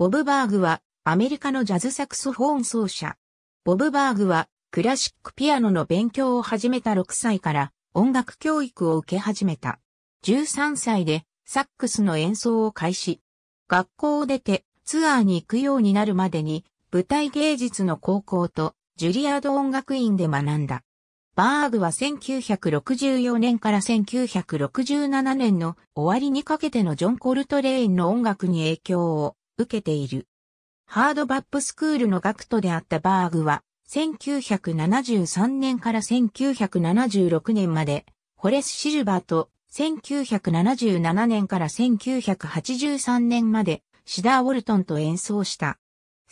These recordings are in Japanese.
ボブ・バーグはアメリカのジャズサクソフォン奏者。ボブ・バーグはクラシックピアノの勉強を始めた6歳から音楽教育を受け始めた。13歳でサックスの演奏を開始。学校を出てツアーに行くようになるまでに舞台芸術の高校とジュリアード音楽院で学んだ。バーグは1964年から1967年の終わりにかけてのジョン・コルトレインの音楽に影響を受けている。ハードバップスクールの学徒であったバーグは、1973年から1976年まで、ホレス・シルバーと、1977年から1983年まで、シダー・ウォルトンと演奏した。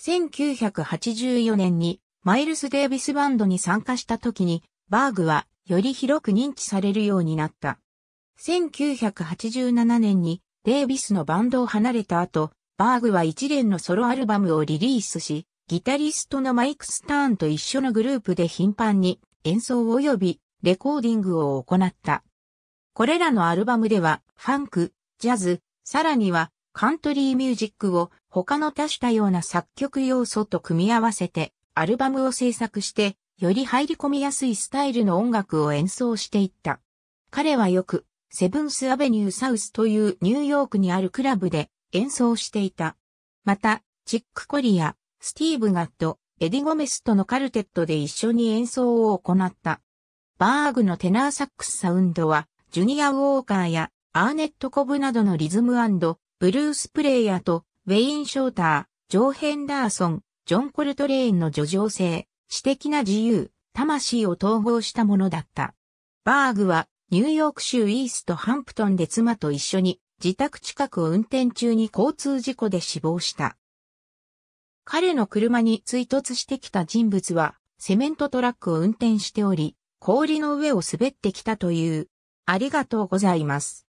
1984年に、マイルス・デービスバンドに参加した時に、バーグは、より広く認知されるようになった。1987年に、デービスのバンドを離れた後、バーグは一連のソロアルバムをリリースし、ギタリストのマイク・スターンと一緒のグループで頻繁に演奏及びレコーディングを行った。これらのアルバムでは、ファンク、ジャズ、さらにはカントリーミュージックを他の多種多様な作曲要素と組み合わせて、アルバムを制作して、より入り込みやすいスタイルの音楽を演奏していった。彼はよく、セブンスアベニューサウスというニューヨークにあるクラブで演奏していた。また、チック・コリア、スティーブ・ガッド、エディ・ゴメスとのカルテットで一緒に演奏を行った。バーグのテナーサックスサウンドは、ジュニア・ウォーカーやアーネット・コブなどのリズムブルース・プレイヤーと、ウェイン・ショーター、ジョー・ヘンダーソン、ジョン・コルトレーンの叙情性、詩的な自由、魂を統合したものだった。バーグは、ニューヨーク州イーストハンプトンで妻と一緒に自宅近くを運転中に交通事故で死亡した。彼の車に追突してきた人物は、セメントトラックを運転しており、氷の上を滑ってきたという。ありがとうございます。